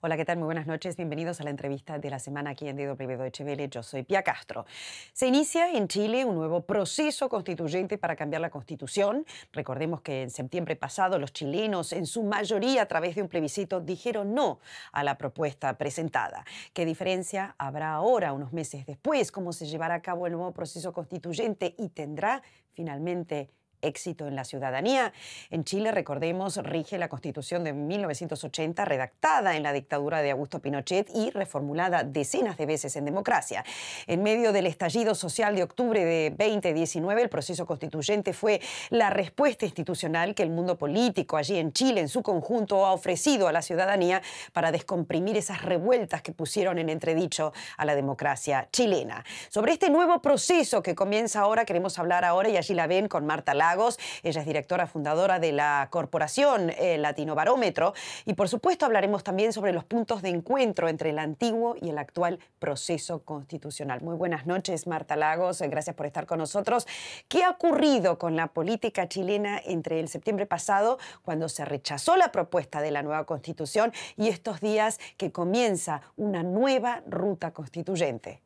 Hola, ¿qué tal? Muy buenas noches. Bienvenidos a la entrevista de la semana aquí en dedo Yo soy Pia Castro. Se inicia en Chile un nuevo proceso constituyente para cambiar la constitución. Recordemos que en septiembre pasado los chilenos, en su mayoría a través de un plebiscito, dijeron no a la propuesta presentada. ¿Qué diferencia habrá ahora, unos meses después? ¿Cómo se llevará a cabo el nuevo proceso constituyente y tendrá finalmente éxito en la ciudadanía. En Chile, recordemos, rige la Constitución de 1980, redactada en la dictadura de Augusto Pinochet y reformulada decenas de veces en democracia. En medio del estallido social de octubre de 2019, el proceso constituyente fue la respuesta institucional que el mundo político allí en Chile, en su conjunto, ha ofrecido a la ciudadanía para descomprimir esas revueltas que pusieron en entredicho a la democracia chilena. Sobre este nuevo proceso que comienza ahora, queremos hablar ahora y allí la ven con Marta Lagos. Ella es directora fundadora de la corporación eh, Latino Barómetro. Y por supuesto hablaremos también sobre los puntos de encuentro entre el antiguo y el actual proceso constitucional. Muy buenas noches, Marta Lagos. Gracias por estar con nosotros. ¿Qué ha ocurrido con la política chilena entre el septiembre pasado, cuando se rechazó la propuesta de la nueva constitución, y estos días que comienza una nueva ruta constituyente?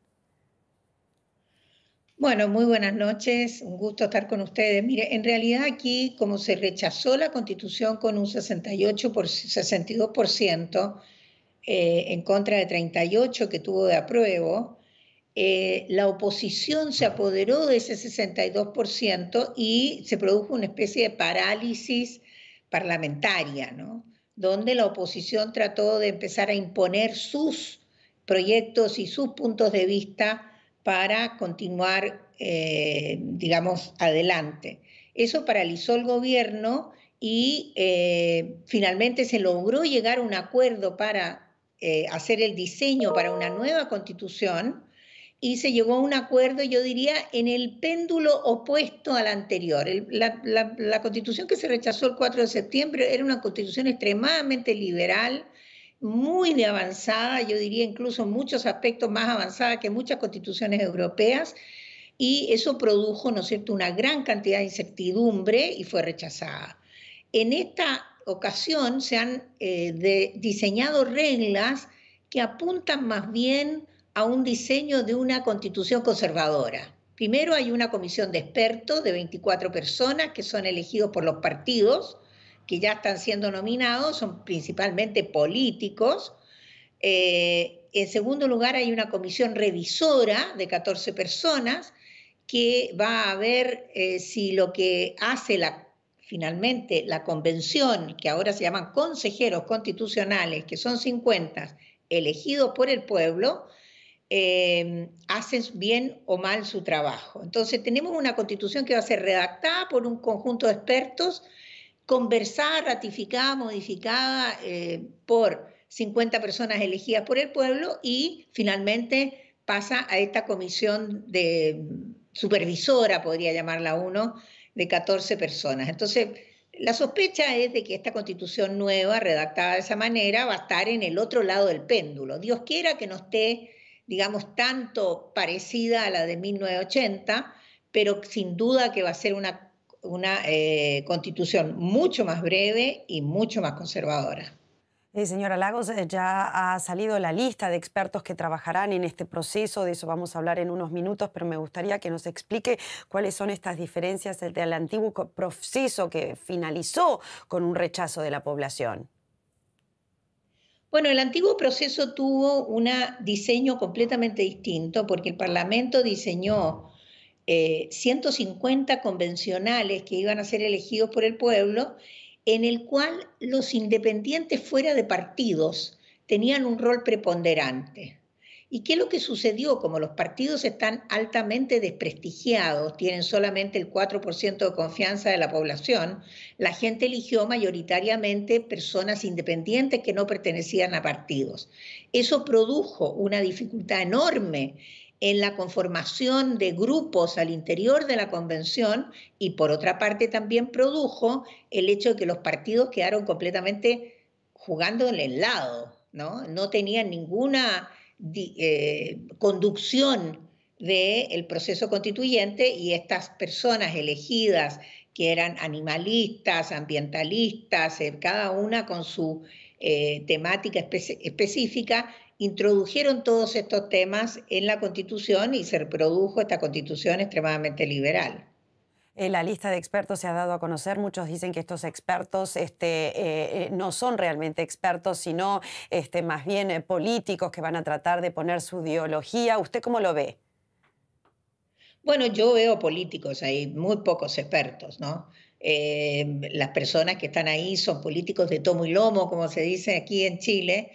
Bueno, muy buenas noches, un gusto estar con ustedes. Mire, en realidad aquí, como se rechazó la constitución con un 68 por, 62% eh, en contra de 38 que tuvo de apruebo, eh, la oposición se apoderó de ese 62% y se produjo una especie de parálisis parlamentaria, ¿no? donde la oposición trató de empezar a imponer sus proyectos y sus puntos de vista para continuar, eh, digamos, adelante. Eso paralizó el gobierno y eh, finalmente se logró llegar a un acuerdo para eh, hacer el diseño para una nueva constitución y se llegó a un acuerdo, yo diría, en el péndulo opuesto al anterior. la, la constitución que se rechazó el 4 de septiembre era una constitución extremadamente liberal, muy de avanzada, yo diría incluso muchos aspectos más avanzada que muchas constituciones europeas, y eso produjo, ¿no cierto?, una gran cantidad de incertidumbre y fue rechazada. En esta ocasión se han eh, diseñado reglas que apuntan más bien a un diseño de una constitución conservadora. Primero hay una comisión de expertos de 24 personas que son elegidos por los partidos que ya están siendo nominados son principalmente políticos. Eh, en segundo lugar, hay una comisión revisora de 14 personas que va a ver eh, si lo que hace la, finalmente la convención, que ahora se llaman consejeros constitucionales, que son 50 elegidos por el pueblo, eh, hacen bien o mal su trabajo. Entonces tenemos una constitución que va a ser redactada por un conjunto de expertos conversada, ratificada, modificada eh, por 50 personas elegidas por el pueblo y finalmente pasa a esta comisión de supervisora, podría llamarla uno, de 14 personas. Entonces, la sospecha es de que esta constitución nueva, redactada de esa manera, va a estar en el otro lado del péndulo. Dios quiera que no esté, digamos, tanto parecida a la de 1980, pero sin duda que va a ser una una eh, constitución mucho más breve y mucho más conservadora. Eh, señora Lagos, eh, ya ha salido la lista de expertos que trabajarán en este proceso, de eso vamos a hablar en unos minutos, pero me gustaría que nos explique cuáles son estas diferencias del antiguo proceso que finalizó con un rechazo de la población. Bueno, el antiguo proceso tuvo un diseño completamente distinto porque el Parlamento diseñó 150 eh, convencionales que iban a ser elegidos por el pueblo, en el cual los independientes fuera de partidos tenían un rol preponderante. ¿Y qué es lo que sucedió? Como los partidos están altamente desprestigiados, tienen solamente el 4% de confianza de la población, la gente eligió mayoritariamente personas independientes que no pertenecían a partidos. Eso produjo una dificultad enorme en la conformación de grupos al interior de la convención y por otra parte también produjo el hecho de que los partidos quedaron completamente jugando en el lado, ¿no? No tenían ninguna eh, conducción del el proceso constituyente y estas personas elegidas que eran animalistas, ambientalistas, eh, cada una con su eh, temática específica, introdujeron todos estos temas en la Constitución y se reprodujo esta Constitución extremadamente liberal. Eh, la lista de expertos se ha dado a conocer. Muchos dicen que estos expertos este, eh, eh, no son realmente expertos, sino este, más bien políticos que van a tratar de poner su ideología. ¿Usted cómo lo ve? Bueno, yo veo políticos ahí, muy pocos expertos, ¿no? las personas que están ahí son políticos de tomo y lomo, como se dice aquí en Chile,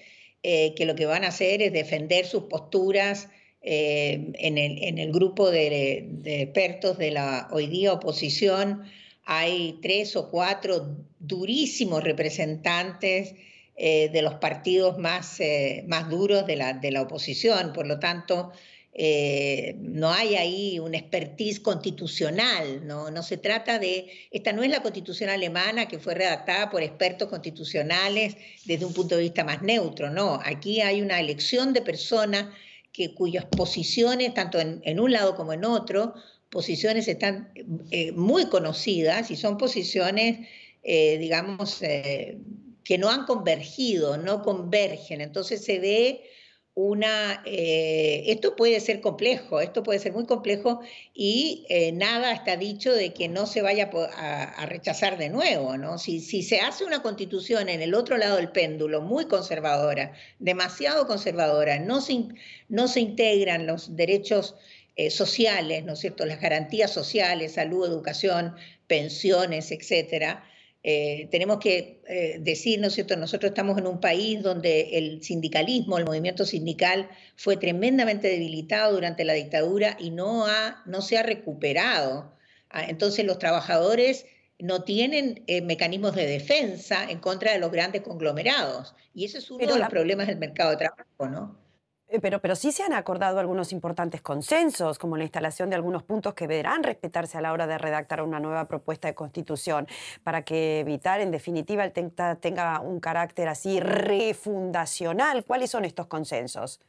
eh, que lo que van a hacer es defender sus posturas eh, en, el, grupo de, expertos de la hoy día oposición. Hay tres o cuatro durísimos representantes eh, de los partidos más, más duros de la, de la oposición. Por lo tanto, eh, no hay ahí un expertise constitucional, ¿no? no se trata de, esta no es la constitución alemana que fue redactada por expertos constitucionales desde un punto de vista más neutro, no, aquí hay una elección de personas que, cuyas posiciones, tanto en, un lado como en otro, posiciones están eh, muy conocidas y son posiciones, eh, digamos, que no han convergido, no convergen, entonces se ve una... Eh, esto puede ser complejo, esto puede ser muy complejo y eh, nada está dicho de que no se vaya a, rechazar de nuevo, ¿no? Si, se hace una constitución en el otro lado del péndulo, muy conservadora, demasiado conservadora, no se, integran los derechos eh, sociales, ¿no es cierto?, las garantías sociales, salud, educación, pensiones, etcétera, eh, tenemos que eh, decir, ¿no es cierto?, nosotros estamos en un país donde el sindicalismo, el movimiento sindical fue tremendamente debilitado durante la dictadura y no, ha, no se ha recuperado. Ah, entonces los trabajadores no tienen eh, mecanismos de defensa en contra de los grandes conglomerados. Y ese es uno de los problemas del mercado de trabajo, ¿no? Eh, pero, pero sí se han acordado algunos importantes consensos, como la instalación de algunos puntos que deberán respetarse a la hora de redactar una nueva propuesta de constitución, para que evitar, en definitiva, el tenga un carácter así refundacional. ¿Cuáles son estos consensos?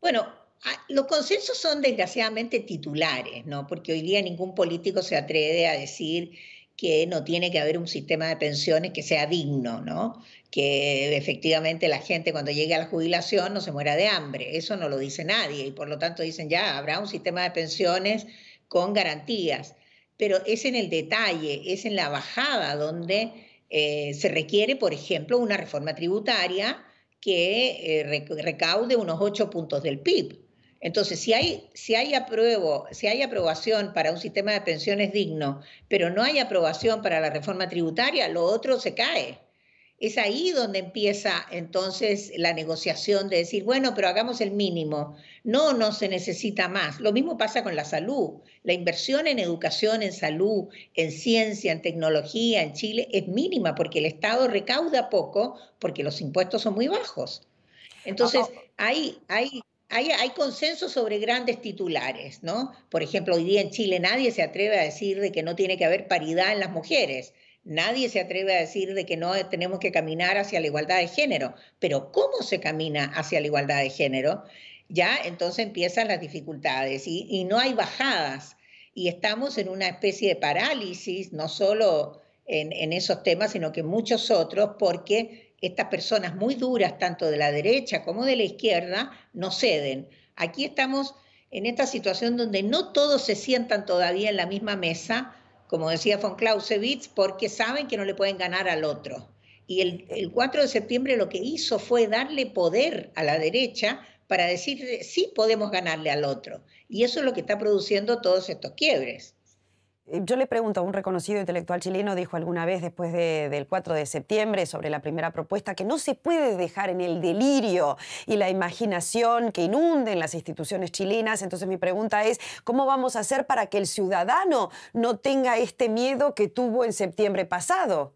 Bueno, ah, los consensos son desgraciadamente titulares, ¿no? Porque hoy día ningún político se atreve a decir que no tiene que haber un sistema de pensiones que sea digno, ¿no? Que efectivamente la gente cuando llegue a la jubilación no se muera de hambre. Eso no lo dice nadie y por lo tanto dicen ya, habrá un sistema de pensiones con garantías. Pero es en el detalle, es en la bajada donde eh, se requiere, por ejemplo, una reforma tributaria que eh, recaude unos 8 puntos del PIB. Entonces, si hay, si hay si hay aprobación para un sistema de pensiones digno, pero no hay aprobación para la reforma tributaria, lo otro se cae. Es ahí donde empieza entonces la negociación de decir, bueno, pero hagamos el mínimo. No, no se necesita más. Lo mismo pasa con la salud. La inversión en educación, en salud, en ciencia, en tecnología en Chile es mínima porque el Estado recauda poco porque los impuestos son muy bajos. Entonces, hay hay, consenso sobre grandes titulares, ¿no? Por ejemplo, hoy día en Chile nadie se atreve a decir de que no tiene que haber paridad en las mujeres. Nadie se atreve a decir de que no tenemos que caminar hacia la igualdad de género. Pero ¿cómo se camina hacia la igualdad de género? Ya entonces empiezan las dificultades y, no hay bajadas. Y estamos en una especie de parálisis, no solo en, en esos temas, sino que en muchos otros, porque estas personas muy duras, tanto de la derecha como de la izquierda, no ceden. Aquí estamos en esta situación donde no todos se sientan todavía en la misma mesa, como decía von Clausewitz, porque saben que no le pueden ganar al otro. Y el, 4 de septiembre lo que hizo fue darle poder a la derecha para decir, sí podemos ganarle al otro. Y eso es lo que está produciendo todos estos quiebres. Eh, yo le pregunto a un reconocido intelectual chileno, dijo alguna vez después del 4 de septiembre sobre la primera propuesta, que no se puede dejar en el delirio y la imaginación que inunden las instituciones chilenas. Entonces mi pregunta es, ¿cómo vamos a hacer para que el ciudadano no tenga este miedo que tuvo en septiembre pasado?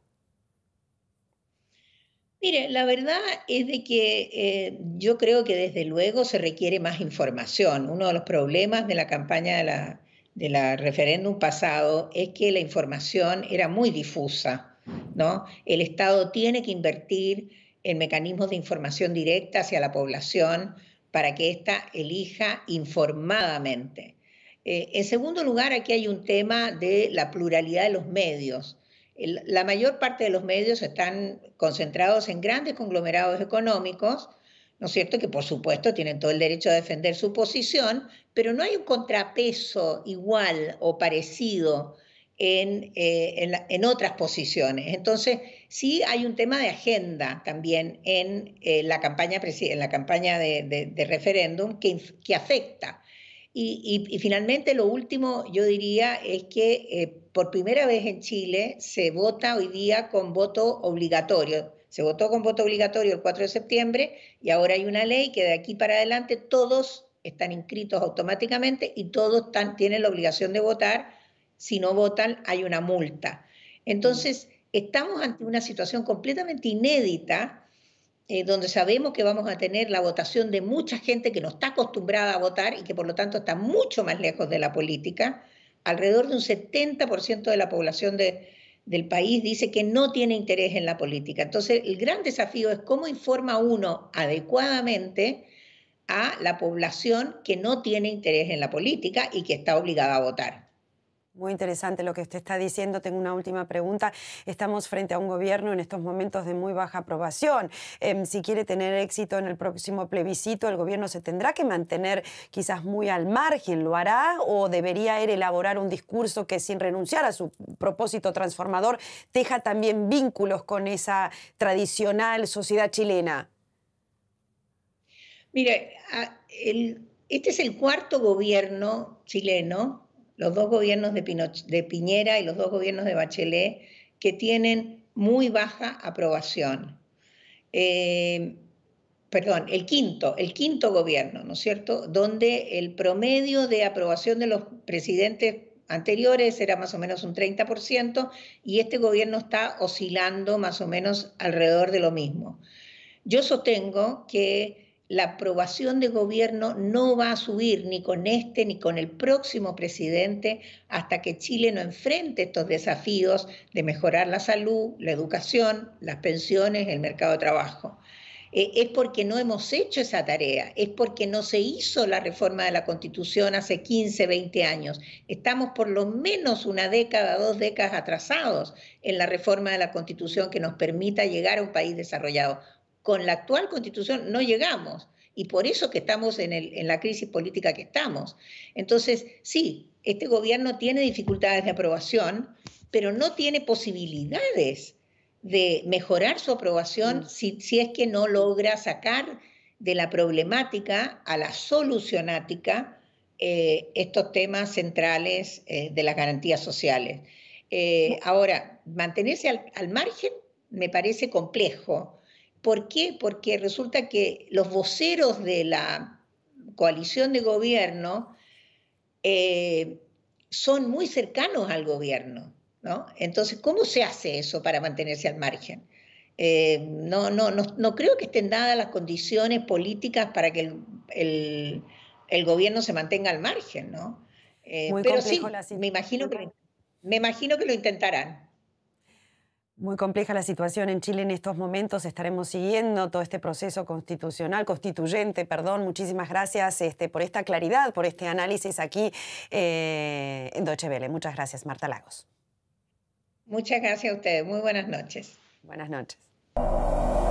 Mire, la verdad es de que eh, yo creo que desde luego se requiere más información. Uno de los problemas de la campaña de la de la referéndum pasado es que la información era muy difusa, El Estado tiene que invertir en mecanismos de información directa hacia la población para que ésta elija informadamente. Eh, en segundo lugar, aquí hay un tema de la pluralidad de los medios. la mayor parte de los medios están concentrados en grandes conglomerados económicos, ¿no es cierto? Que por supuesto tienen todo el derecho a defender su posición, pero no hay un contrapeso igual o parecido en, eh, en, otras posiciones. Entonces, sí hay un tema de agenda también en, eh, la, campaña, en la campaña de, referéndum que, afecta. Y, finalmente, lo último, yo diría, es que eh, por primera vez en Chile se vota hoy día con voto obligatorio se votó con voto obligatorio el 4 de septiembre y ahora hay una ley que de aquí para adelante todos están inscritos automáticamente y todos tienen la obligación de votar. Si no votan, hay una multa. Entonces, estamos ante una situación completamente inédita, eh, donde sabemos que vamos a tener la votación de mucha gente que no está acostumbrada a votar y que por lo tanto está mucho más lejos de la política. Alrededor de un 70% de la población de, del país dice que no tiene interés en la política. Entonces, el gran desafío es cómo informa uno adecuadamente a la población que no tiene interés en la política y que está obligada a votar. Muy interesante lo que usted está diciendo. Tengo una última pregunta. Estamos frente a un gobierno en estos momentos de muy baja aprobación. Em, si quiere tener éxito en el próximo plebiscito, el gobierno se tendrá que mantener quizás muy al margen. ¿Lo hará o debería él elaborar un discurso que sin renunciar a su propósito transformador deja también vínculos con esa tradicional sociedad chilena? Mire, este es el cuarto gobierno chileno los dos gobiernos de, Piñera y los dos gobiernos de Bachelet, que tienen muy baja aprobación. Eh, perdón, el quinto, el quinto gobierno, ¿no es cierto?, donde el promedio de aprobación de los presidentes anteriores era más o menos un 30% y este gobierno está oscilando más o menos alrededor de lo mismo. Yo sostengo que la aprobación de gobierno no va a subir ni con este ni con el próximo presidente hasta que Chile no enfrente estos desafíos de mejorar la salud, la educación, las pensiones, el mercado de trabajo. Eh, es porque no hemos hecho esa tarea, es porque no se hizo la reforma de la Constitución hace 15, 20 años. Estamos por lo menos una década, dos décadas atrasados en la reforma de la Constitución que nos permita llegar a un país desarrollado. Con la actual constitución no llegamos y por eso que estamos en, la crisis política que estamos. Entonces, sí, este gobierno tiene dificultades de aprobación, pero no tiene posibilidades de mejorar su aprobación mm. si, es que no logra sacar de la problemática a la solucionática eh, estos temas centrales eh, de las garantías sociales. Eh, ahora, mantenerse al, margen me parece complejo, ¿Por qué? Porque resulta que los voceros de la coalición de gobierno eh, son muy cercanos al gobierno, ¿no? Entonces, ¿cómo se hace eso para mantenerse al margen? Eh, no, no, no, creo que estén dadas las condiciones políticas para que el, gobierno se mantenga al margen, ¿no? Eh, pero sí, me imagino que lo intentarán. Muy compleja la situación en Chile en estos momentos. Estaremos siguiendo todo este proceso constitucional, constituyente, perdón. Muchísimas gracias este, por esta claridad, por este análisis aquí eh, en Deutsche Muchas gracias, Marta Lagos. Muchas gracias a ustedes. Muy buenas noches. Buenas noches.